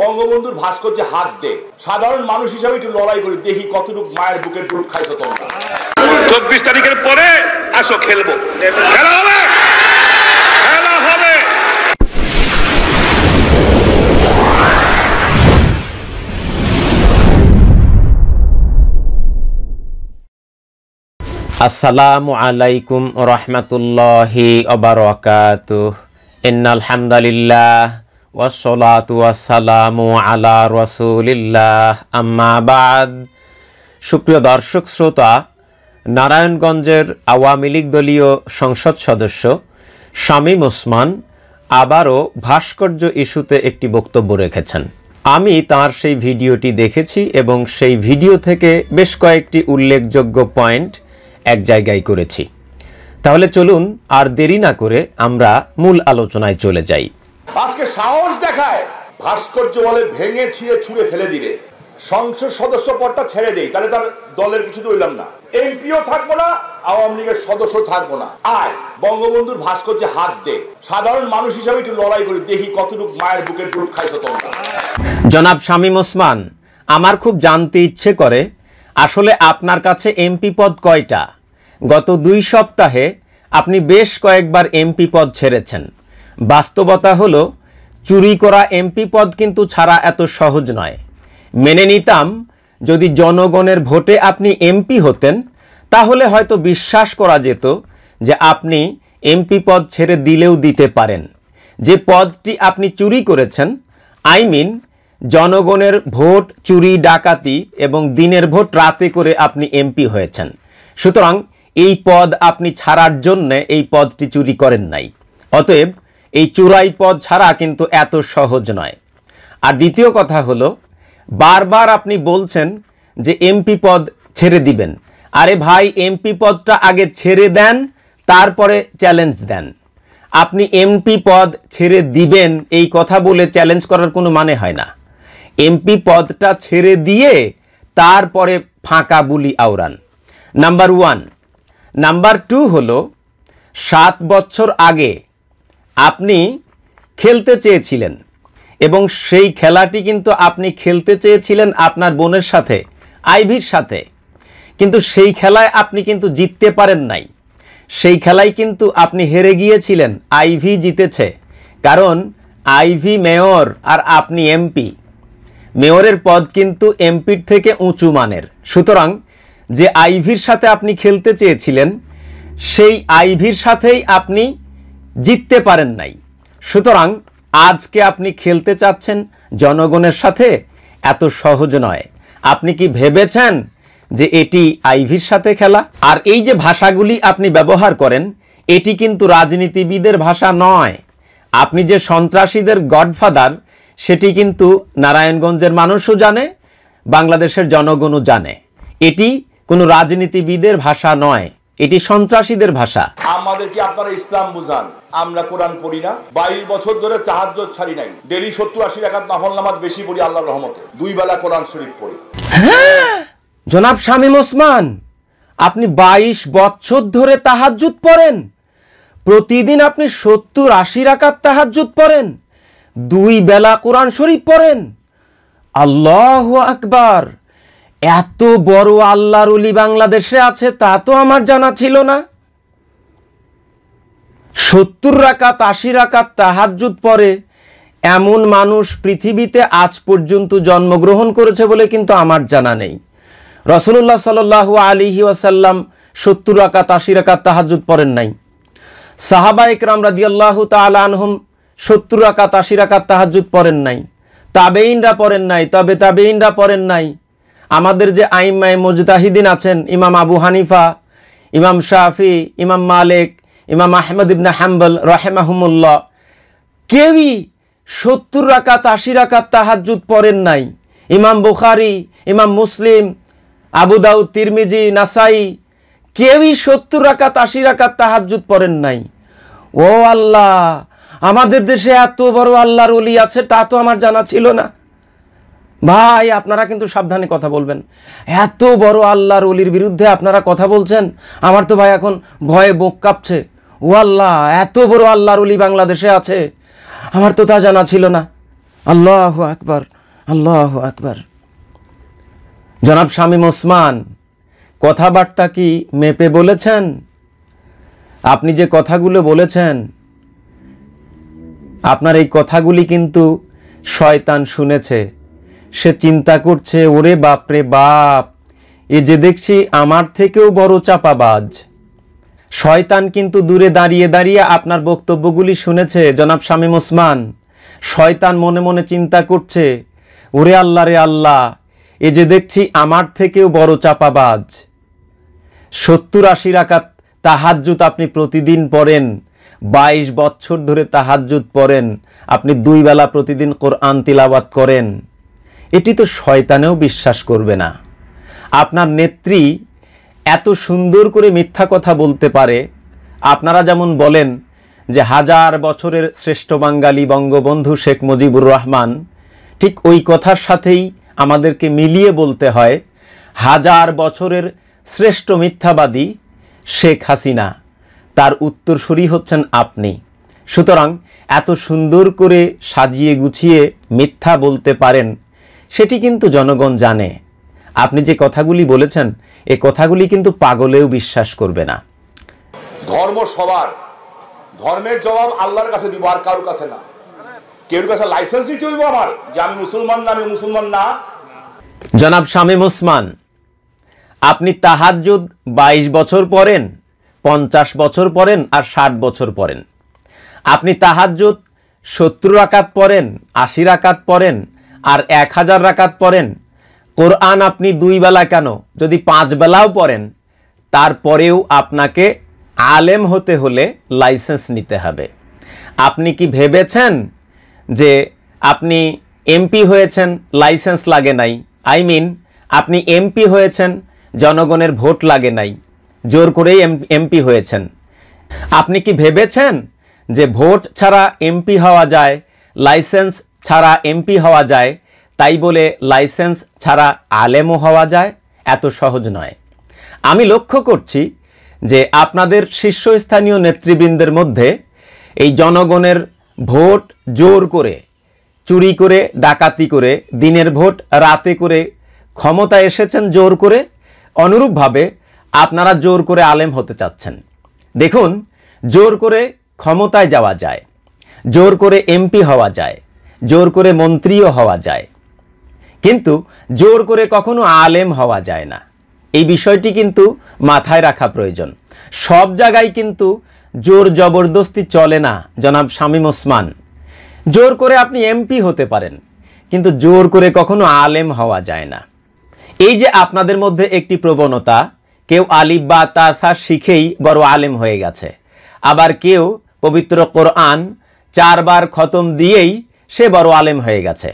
বঙ্গবন্ধুর ভাস্কর্য হাত দে সাধারণ মানুষ হিসাবে একটু লড়াই করি দেখি কতটুকু মায়ের বুকের দুধ খাইছো তোমরা চব্বিশ তারিখের পরে আসো খেলবো খেলা হবে আসসালামু আলাইকুম রহমতুল্লাহি অবরাকাতুহ ইন্নাল والصلاة والسلام على رسول الله أما بعد সুপ্রিয় দর্শক শ্রোতা নারায়ণগঞ্জের আওয়ামী লীগ দলীয় সংসদ সদস্য শামীম ওসমান আবারও ভাস্কর্য ইস্যুতে একটি বক্তব্য রেখেছেন আমি তার সেই ভিডিওটি দেখেছি এবং সেই ভিডিও থেকে বেশ কয়েকটি উল্লেখযোগ্য পয়েন্ট এক জায়গায় করেছি তাহলে চলুন আর দেরি না করে আমরা মূল আলোচনায় চলে যাই আজকে সাহস দেখায় ভাস্কর্য বলে ভেঙে ছিঁড়ে ছুঁড়ে ফেলে দিবে সংসদ সদস্য পদটা ছেড়ে দেই তাহলে তার দলের কিছু রইলাম না এমপিও থাকবো না আওয়ামী লীগের সদস্য থাকবো না আয় বঙ্গবন্ধুর ভাস্কর্যে হাত দে সাধারণ মানুষ হিসাবে একটু লড়াই করি দেখি কতটুকু মায়ের বুকের দুধ খাইছো তোমরা জনাব শামীম ওসমান আমার খুব জানতে ইচ্ছে করে আসলে আপনার কাছে এমপি পদ কয়টা গত দুই সপ্তাহে আপনি বেশ কয়েকবার এমপি পদ ছেড়েছেন বাস্তবতা হলো চুরি করা এমপি পদ কিন্তু ছাড়া এত সহজ নয় মেনে নিতাম যদি জনগণের ভোটে আপনি এমপি হতেন তাহলে হয়তো বিশ্বাস করা যেত যে আপনি এমপি পদ ছেড়ে দিলেও দিতে পারেন যে পদটি আপনি চুরি করেছেন আই মিন জনগণের ভোট চুরি ডাকাতি এবং দিনের ভোট রাতে করে আপনি এমপি হয়েছেন সুতরাং এই পদ আপনি ছাড়ার জন্যে এই পদটি চুরি করেন নাই অতএব এই চূড়াই পদ ছাড়া কিন্তু এত সহজ নয় আর দ্বিতীয় কথা হলো বারবার আপনি বলছেন যে এমপি পদ ছেড়ে দিবেন আরে ভাই এমপি পদটা আগে ছেড়ে দেন তারপরে চ্যালেঞ্জ দেন আপনি এমপি পদ ছেড়ে দিবেন এই কথা বলে চ্যালেঞ্জ করার কোনো মানে হয় না এমপি পদটা ছেড়ে দিয়ে তারপরে ফাঁকা বুলি আওরান নাম্বার ওয়ান নাম্বার টু হলো সাত বছর আগে আপনি খেলতে চেয়েছিলেন এবং সেই খেলাটি কিন্তু আপনি খেলতে চেয়েছিলেন আপনার বোনের সাথে আইভির সাথে কিন্তু সেই খেলায় আপনি কিন্তু জিততে পারেন নাই সেই খেলায় কিন্তু আপনি হেরে গিয়েছিলেন আইভি জিতেছে কারণ আইভি মেয়র আর আপনি এমপি মেয়রের পদ কিন্তু এমপির থেকে উঁচু মানের সুতরাং যে আইভির সাথে আপনি খেলতে চেয়েছিলেন সেই আইভির সাথেই আপনি জিততে পারেন নাই সুতরাং আজকে আপনি খেলতে চাচ্ছেন জনগণের সাথে এত সহজ নয় আপনি কি ভেবেছেন যে এটি আইভির সাথে খেলা আর এই যে ভাষাগুলি আপনি ব্যবহার করেন এটি কিন্তু রাজনীতিবিদের ভাষা নয় আপনি যে সন্ত্রাসীদের গডফাদার সেটি কিন্তু নারায়ণগঞ্জের মানুষও জানে বাংলাদেশের জনগণও জানে এটি কোনো রাজনীতিবিদের ভাষা নয় এটি সন্ত্রাসীদের ভাষা কি আপনারা ইসলাম বুঝান আমরা কোরআন পড়ি না বাইশ বছর ধরে চাহাজ ছাড়ি নাই ডেলি সত্তর আশি একাত নাফল নামাজ বেশি পড়ি আল্লাহ রহমতে দুই বেলা কোরআন শরীফ পড়ি জনাব শামীম ওসমান আপনি বাইশ বছর ধরে তাহাজুদ পড়েন প্রতিদিন আপনি সত্তর আশি রাকাত তাহাজুদ পড়েন দুই বেলা কোরআন শরীফ পড়েন আল্লাহ আকবার এত বড় আল্লাহর অলি বাংলাদেশে আছে তা তো আমার জানা ছিল না সত্তর রাকাত আশি রাকাত তাহাজুদ পরে এমন মানুষ পৃথিবীতে আজ পর্যন্ত জন্মগ্রহণ করেছে বলে কিন্তু আমার জানা নেই রসুল্লাহ সাল আলিহি ওয়াসাল্লাম সত্তর রাকাত আশি রাকাত তাহাজুদ পরেন নাই সাহাবা একরাম রাদিয়াল্লাহ তাল আনহম সত্তর রাকাত আশি রাকাত তাহাজুদ পরেন নাই তাবেইনরা পরেন নাই তবে তাবেইনরা পরেন নাই আমাদের যে আইমায় মজতাহিদিন আছেন ইমাম আবু হানিফা ইমাম শাফি ইমাম মালেক ইমাম আহমদ ইবনা হাম্বল রহেমাহমুল্লাহ কেউই সত্তর রাকাত আশি রাকাত তাহাজুদ পড়েন নাই ইমাম বুখারি ইমাম মুসলিম আবুদাউদ তিরমিজি নাসাই কেউই সত্তর রাকাত আশি রাকাত তাহাজুদ পড়েন নাই ও আল্লাহ আমাদের দেশে এত বড় আল্লাহর অলি আছে তা তো আমার জানা ছিল না ভাই আপনারা কিন্তু সাবধানে কথা বলবেন এত বড় আল্লাহর অলির বিরুদ্ধে আপনারা কথা বলছেন আমার তো ভাই এখন ভয়ে বোক কাঁপছে ও আল্লাহ এত বড় আল্লাহর অলি বাংলাদেশে আছে আমার তো তা জানা ছিল না আল্লাহ আকবার আল্লাহ আকবার জনাব শামীম ওসমান কথাবার্তা কি মেপে বলেছেন আপনি যে কথাগুলো বলেছেন আপনার এই কথাগুলি কিন্তু শয়তান শুনেছে সে চিন্তা করছে ওরে বাপরে বাপ এ যে দেখছি আমার থেকেও বড় চাপাবাজ শয়তান কিন্তু দূরে দাঁড়িয়ে দাঁড়িয়ে আপনার বক্তব্যগুলি শুনেছে জনাব শামীম ওসমান শয়তান মনে মনে চিন্তা করছে ওরে আল্লাহ রে আল্লাহ এ যে দেখছি আমার থেকেও বড় চাপাবাজ সত্তর আশি রাখাত তাহাজ্জুত আপনি প্রতিদিন পড়েন বাইশ বছর ধরে তাহাজ্জুদ পড়েন আপনি দুই বেলা প্রতিদিন কোরআন তিলাবাত করেন এটি তো শয়তানেও বিশ্বাস করবে না আপনার নেত্রী এত সুন্দর করে মিথ্যা কথা বলতে পারে আপনারা যেমন বলেন যে হাজার বছরের শ্রেষ্ঠ বাঙালি বঙ্গবন্ধু শেখ মুজিবুর রহমান ঠিক ওই কথার সাথেই আমাদেরকে মিলিয়ে বলতে হয় হাজার বছরের শ্রেষ্ঠ মিথ্যাবাদী শেখ হাসিনা তার উত্তরসূরি হচ্ছেন আপনি সুতরাং এত সুন্দর করে সাজিয়ে গুছিয়ে মিথ্যা বলতে পারেন সেটি কিন্তু জনগণ জানে আপনি যে কথাগুলি বলেছেন এ কথাগুলি কিন্তু পাগলেও বিশ্বাস করবে না ধর্ম সবার ধর্মের জবাব আল্লাহর কাছে দিব আর কারোর কাছে না কেউ কাছে লাইসেন্স নিতে হইব আমার যে আমি মুসলমান না আমি মুসলমান না জনাব শামীম ওসমান আপনি তাহাজুদ ২২ বছর পড়েন পঞ্চাশ বছর পড়েন আর ষাট বছর পড়েন আপনি তাহাজুদ সত্তর রাকাত পড়েন আশি রাকাত পড়েন আর এক হাজার রাকাত পড়েন কোরআন আপনি দুই বেলা কেন যদি পাঁচ বেলাও পড়েন তারপরেও আপনাকে আলেম হতে হলে লাইসেন্স নিতে হবে আপনি কি ভেবেছেন যে আপনি এমপি হয়েছেন লাইসেন্স লাগে নাই আই মিন আপনি এমপি হয়েছেন জনগণের ভোট লাগে নাই জোর করেই এমপি হয়েছেন আপনি কি ভেবেছেন যে ভোট ছাড়া এমপি হওয়া যায় লাইসেন্স ছাড়া এমপি হওয়া যায় তাই বলে লাইসেন্স ছাড়া আলেমও হওয়া যায় এত সহজ নয় আমি লক্ষ্য করছি যে আপনাদের শীর্ষস্থানীয় নেতৃবৃন্দের মধ্যে এই জনগণের ভোট জোর করে চুরি করে ডাকাতি করে দিনের ভোট রাতে করে ক্ষমতা এসেছেন জোর করে অনুরূপভাবে আপনারা জোর করে আলেম হতে চাচ্ছেন দেখুন জোর করে ক্ষমতায় যাওয়া যায় জোর করে এমপি হওয়া যায় জোর করে মন্ত্রীও হওয়া যায় কিন্তু জোর করে কখনো আলেম হওয়া যায় না এই বিষয়টি কিন্তু মাথায় রাখা প্রয়োজন সব জায়গায় কিন্তু জোর জবরদস্তি চলে না জনাব শামীম ওসমান জোর করে আপনি এমপি হতে পারেন কিন্তু জোর করে কখনো আলেম হওয়া যায় না এই যে আপনাদের মধ্যে একটি প্রবণতা কেউ আলিব বা তাসা শিখেই বড় আলেম হয়ে গেছে আবার কেউ পবিত্র কোরআন চারবার খতম দিয়েই সে বড় আলেম হয়ে গেছে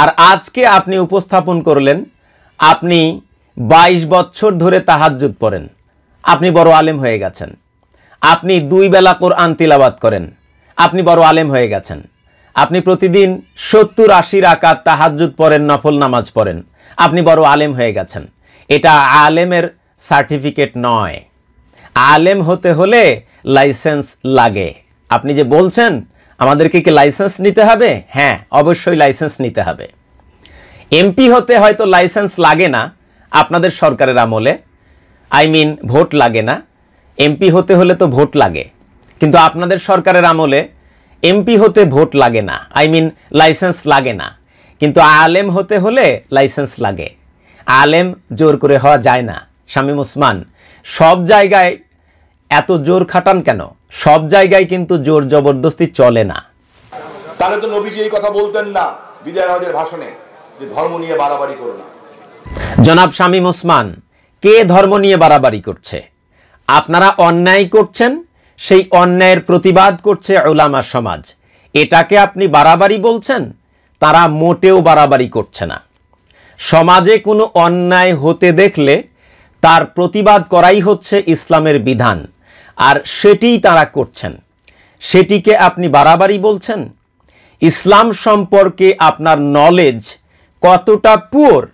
আর আজকে আপনি উপস্থাপন করলেন আপনি ২২ বছর ধরে তাহাজ্জুদ পড়েন আপনি বড় আলেম হয়ে গেছেন আপনি দুই বেলা কোর আন্তিলাবাদ করেন আপনি বড় আলেম হয়ে গেছেন আপনি প্রতিদিন সত্তর আশির আকার তাহাজ্জুদ পড়েন নফল নামাজ পড়েন আপনি বড় আলেম হয়ে গেছেন এটা আলেমের সার্টিফিকেট নয় আলেম হতে হলে লাইসেন্স লাগে আপনি যে বলছেন আমাদেরকে কি লাইসেন্স নিতে হবে হ্যাঁ অবশ্যই লাইসেন্স নিতে হবে এমপি হতে হয়তো লাইসেন্স লাগে না আপনাদের সরকারের আমলে আই মিন ভোট লাগে না এমপি হতে হলে তো ভোট লাগে কিন্তু আপনাদের সরকারের আমলে এমপি হতে ভোট লাগে না আই মিন লাইসেন্স লাগে না কিন্তু আলেম হতে হলে লাইসেন্স লাগে আলেম জোর করে হওয়া যায় না শামীম ওসমান সব জায়গায় এত জোর খাটান কেন সব জায়গায় কিন্তু জোর জবরদস্তি চলে না তাহলে তো নবীজি এই কথা বলতেন না বিদায় ভাষণে যে ধর্ম নিয়ে বাড়াবাড়ি করো না জনাব শামীম ওসমান কে ধর্ম নিয়ে বাড়াবাড়ি করছে আপনারা অন্যায় করছেন সেই অন্যায়ের প্রতিবাদ করছে ওলামা সমাজ এটাকে আপনি বাড়াবাড়ি বলছেন তারা মোটেও বাড়াবাড়ি করছে না সমাজে কোনো অন্যায় হতে দেখলে তার প্রতিবাদ করাই হচ্ছে ইসলামের বিধান আর সেটিই তারা করছেন সেটিকে আপনি বাড়াবাড়ি বলছেন ইসলাম সম্পর্কে আপনার নলেজ কতটা পুয়োর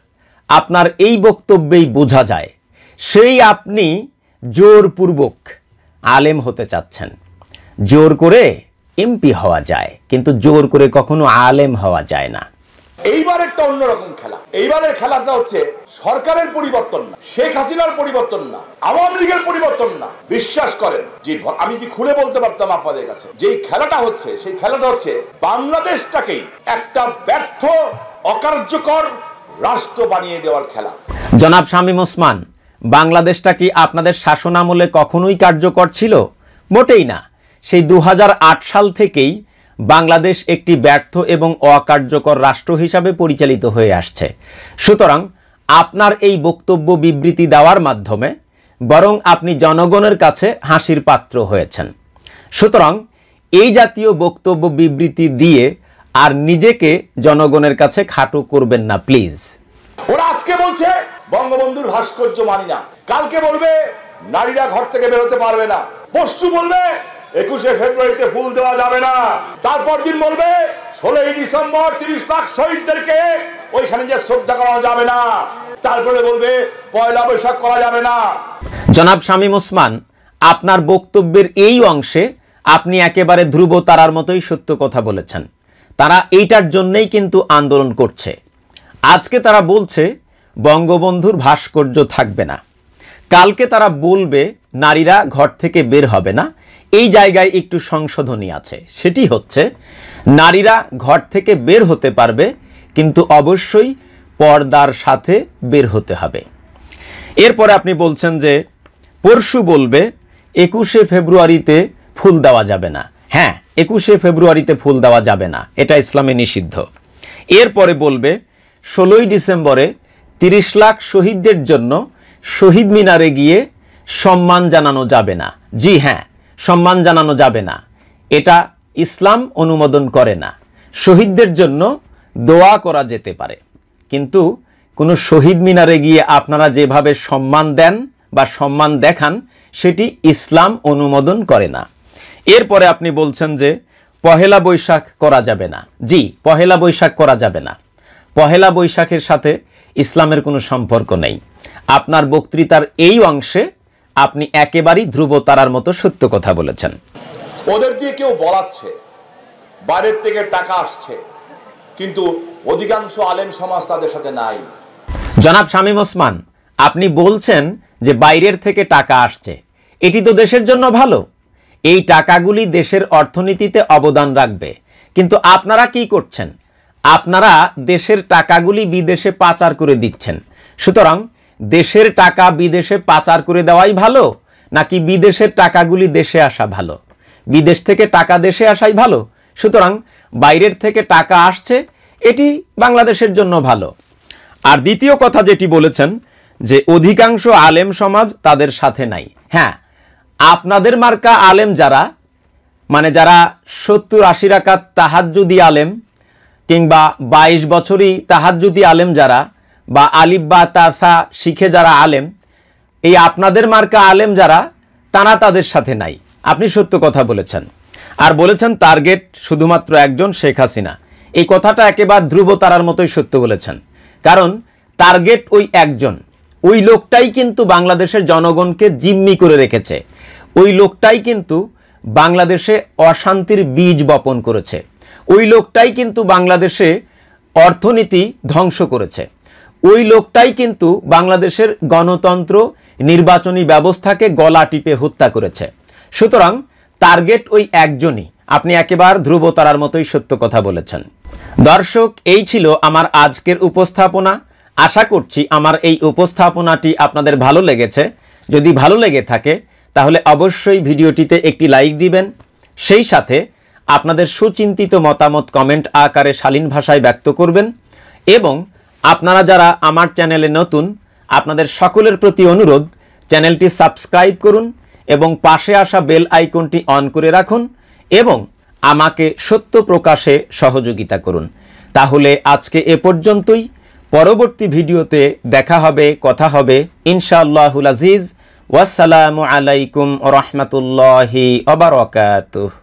আপনার এই বক্তব্যেই বোঝা যায় সেই আপনি জোরপূর্বক আলেম হতে চাচ্ছেন জোর করে এমপি হওয়া যায় কিন্তু জোর করে কখনো আলেম হওয়া যায় না এইবার একটা অন্যরকম খেলা এইবারের খেলাটা হচ্ছে সরকারের পরিবর্তন না শেখ হাসিনার পরিবর্তন না আওয়ামী লীগের পরিবর্তন না বিশ্বাস করেন যে আমি যদি খুলে বলতে পারতাম আপনাদের কাছে যেই খেলাটা হচ্ছে সেই খেলাটা হচ্ছে বাংলাদেশটাকেই একটা ব্যর্থ অকার্যকর রাষ্ট্র বানিয়ে দেওয়ার খেলা জনাব শামীম ওসমান বাংলাদেশটা কি আপনাদের শাসনামলে কখনোই কার্যকর ছিল মোটেই না সেই দু সাল থেকেই বাংলাদেশ একটি ব্যর্থ এবং অকার্যকর রাষ্ট্র হিসাবে পরিচালিত হয়ে আসছে সুতরাং আপনার এই বক্তব্য বিবৃতি দেওয়ার মাধ্যমে বরং আপনি জনগণের কাছে হাসির পাত্র হয়েছেন সুতরাং এই জাতীয় বক্তব্য বিবৃতি দিয়ে আর নিজেকে জনগণের কাছে খাটো করবেন না প্লিজ ওরা আজকে বলছে বঙ্গবন্ধুর ভাস্কর্য মানি না কালকে বলবে নারীরা ঘর থেকে বেরোতে পারবে না পশু বলবে একুশে ফেব্রুয়ারিতে ফুল দেওয়া যাবে না তারপর দিন বলবে ষোলোই ডিসেম্বর তিরিশ লাখ শহীদদেরকে ওইখানে যে শ্রদ্ধা করানো যাবে না তারপরে বলবে পয়লা বৈশাখ করা যাবে না জনাব শামীম ওসমান আপনার বক্তব্যের এই অংশে আপনি একেবারে ধ্রুব তারার মতোই সত্য কথা বলেছেন তারা এইটার জন্যেই কিন্তু আন্দোলন করছে আজকে তারা বলছে বঙ্গবন্ধুর ভাস্কর্য থাকবে না কালকে তারা বলবে নারীরা ঘর থেকে বের হবে না এই জায়গায় একটু সংশোধনী আছে সেটি হচ্ছে নারীরা ঘর থেকে বের হতে পারবে কিন্তু অবশ্যই পর্দার সাথে বের হতে হবে এরপরে আপনি বলছেন যে পরশু বলবে একুশে ফেব্রুয়ারিতে ফুল দেওয়া যাবে না হ্যাঁ একুশে ফেব্রুয়ারিতে ফুল দেওয়া যাবে না এটা ইসলামে নিষিদ্ধ এরপরে বলবে ষোলোই ডিসেম্বরে তিরিশ লাখ শহীদদের জন্য শহীদ মিনারে গিয়ে সম্মান জানানো যাবে না জি হ্যাঁ সম্মান জানানো যাবে না এটা ইসলাম অনুমোদন করে না শহীদদের জন্য দোয়া করা যেতে পারে কিন্তু কোনো শহীদ মিনারে গিয়ে আপনারা যেভাবে সম্মান দেন বা সম্মান দেখান সেটি ইসলাম অনুমোদন করে না এরপরে আপনি বলছেন যে পহেলা বৈশাখ করা যাবে না জি পহেলা বৈশাখ করা যাবে না পহেলা বৈশাখের সাথে ইসলামের কোনো সম্পর্ক নেই আপনার বক্তৃতার এই অংশে আপনি একেবারেই ধ্রুব তারার মতো সত্য কথা বলেছেন ওদের দিয়ে কেউ বলাচ্ছে বাইরের থেকে টাকা আসছে কিন্তু অধিকাংশ আলেম সমাজ তাদের সাথে নাই জনাব শামীম ওসমান আপনি বলছেন যে বাইরের থেকে টাকা আসছে এটি তো দেশের জন্য ভালো এই টাকাগুলি দেশের অর্থনীতিতে অবদান রাখবে কিন্তু আপনারা কি করছেন আপনারা দেশের টাকাগুলি বিদেশে পাচার করে দিচ্ছেন সুতরাং দেশের টাকা বিদেশে পাচার করে দেওয়াই ভালো নাকি বিদেশের টাকাগুলি দেশে আসা ভালো বিদেশ থেকে টাকা দেশে আসাই ভালো সুতরাং বাইরের থেকে টাকা আসছে এটি বাংলাদেশের জন্য ভালো আর দ্বিতীয় কথা যেটি বলেছেন যে অধিকাংশ আলেম সমাজ তাদের সাথে নাই হ্যাঁ আপনাদের মার্কা আলেম যারা মানে যারা সত্তর আশি রাকাত তাহাজুদি আলেম কিংবা ২২ বছরই তাহাজুদি আলেম যারা বা আলিফ বা তাসা শিখে যারা আলেম এই আপনাদের মার্কা আলেম যারা তারা তাদের সাথে নাই আপনি সত্য কথা বলেছেন আর বলেছেন টার্গেট শুধুমাত্র একজন শেখ হাসিনা এই কথাটা একেবারে ধ্রুব তারার মতোই সত্য বলেছেন কারণ টার্গেট ওই একজন ওই লোকটাই কিন্তু বাংলাদেশের জনগণকে জিম্মি করে রেখেছে ওই লোকটাই কিন্তু বাংলাদেশে অশান্তির বীজ বপন করেছে ওই লোকটাই কিন্তু বাংলাদেশে অর্থনীতি ধ্বংস করেছে ওই লোকটাই কিন্তু বাংলাদেশের গণতন্ত্র নির্বাচনী ব্যবস্থাকে গলা টিপে হত্যা করেছে সুতরাং টার্গেট ওই একজনই আপনি একেবার ধ্রুবতারার মতোই সত্য কথা বলেছেন দর্শক এই ছিল আমার আজকের উপস্থাপনা আশা করছি আমার এই উপস্থাপনাটি আপনাদের ভালো লেগেছে যদি ভালো লেগে থাকে তাহলে অবশ্যই ভিডিওটিতে একটি লাইক দিবেন সেই সাথে আপনাদের সুচিন্তিত মতামত কমেন্ট আকারে শালীন ভাষায় ব্যক্ত করবেন এবং আপনারা যারা আমার চ্যানেলে নতুন আপনাদের সকলের প্রতি অনুরোধ চ্যানেলটি সাবস্ক্রাইব করুন এবং পাশে আসা বেল আইকনটি অন করে রাখুন এবং আমাকে সত্য প্রকাশে সহযোগিতা করুন তাহলে আজকে এ পর্যন্তই পরবর্তী ভিডিওতে দেখা হবে কথা হবে ইনশাআল্লাহুল আজিজ ওয়াসালামু আলাইকুম রহমতুল্লাহি অবরকাতুহ